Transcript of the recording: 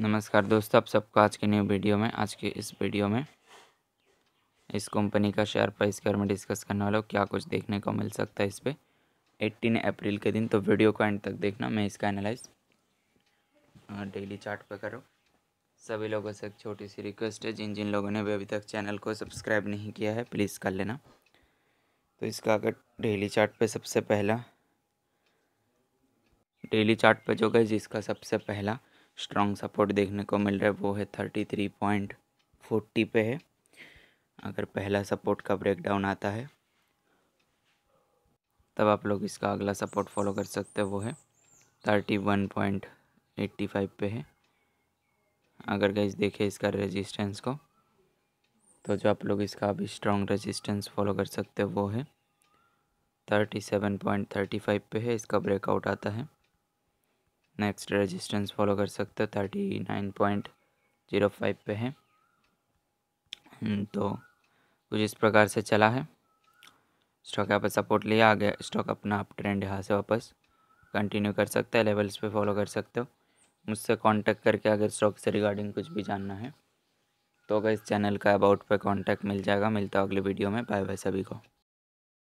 नमस्कार दोस्तों आप सबका आज के न्यू वीडियो में आज के इस वीडियो में इस कंपनी का शेयर प्राइस के बारे में डिस्कस करने वाला हूँ क्या कुछ देखने को मिल सकता है इस पर एट्टीन अप्रैल के दिन तो वीडियो को एंड तक देखना मैं इसका एनालाइज डेली चार्ट पर करूँ सभी लोगों से एक छोटी सी रिक्वेस्ट है जिन जिन लोगों ने भी अभी तक चैनल को सब्सक्राइब नहीं किया है प्लीज़ कर लेना तो इसका अगर डेली चार्ट पे सबसे पहला डेली चार्ट पे जो गए जिसका सबसे पहला स्ट्रॉन्ग सपोर्ट देखने को मिल रहा है वो है थर्टी थ्री पॉइंट फोर्टी पे है अगर पहला सपोर्ट का ब्रेकडाउन आता है तब आप लोग इसका अगला सपोर्ट फॉलो कर सकते हैं वो है thirty one point eighty five पे है अगर गैस देखें इसका रेजिस्टेंस को तो जो आप लोग इसका अभी स्ट्रॉन्ग रेजिस्टेंस फॉलो कर सकते हैं वो है thirty seven point thirty five पे है इसका ब्रेकआउट आता है नेक्स्ट रेजिस्टेंस फॉलो कर सकते हो thirty nine point zero five पे है हम्म, तो कुछ इस प्रकार से चला है स्टॉक यहाँ पर सपोर्ट लिया आ गया स्टॉक अपना आप ट्रेंड यहाँ से वापस कंटिन्यू कर सकते हैं लेवल्स पे फॉलो कर सकते हो मुझसे कांटेक्ट करके अगर स्टॉक से रिगार्डिंग कुछ भी जानना है तो अगर इस चैनल का अबाउट पे कांटेक्ट मिल जाएगा मिलता है अगले वीडियो में बाय बाय सभी को